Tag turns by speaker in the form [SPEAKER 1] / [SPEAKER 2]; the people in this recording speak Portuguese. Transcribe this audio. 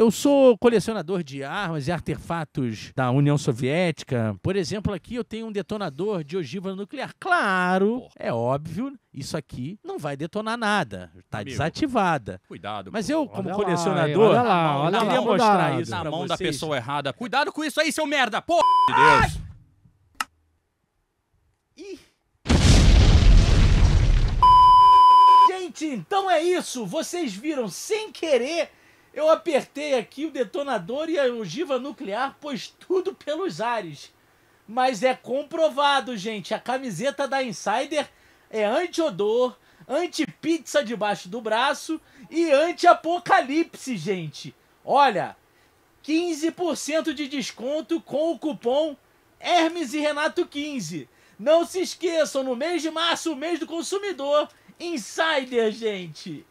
[SPEAKER 1] Eu sou colecionador de armas e artefatos da União Soviética. Por exemplo, aqui eu tenho um detonador de ogiva nuclear. Claro, porra. é óbvio, isso aqui não vai detonar nada. Está desativada. Cuidado. Mas eu, como olha colecionador, lá, olha lá, olha queria lá, mostrar cuidado. isso na mão vocês. da pessoa errada.
[SPEAKER 2] Cuidado com isso aí, seu merda, porra de Deus.
[SPEAKER 1] Gente, então é isso. Vocês viram sem querer eu apertei aqui o detonador e a ogiva nuclear, pôs tudo pelos ares. Mas é comprovado, gente. A camiseta da Insider é anti-odor, anti-pizza debaixo do braço e anti-apocalipse, gente. Olha, 15% de desconto com o cupom Hermes e Renato 15. Não se esqueçam, no mês de março, o mês do consumidor, Insider, gente.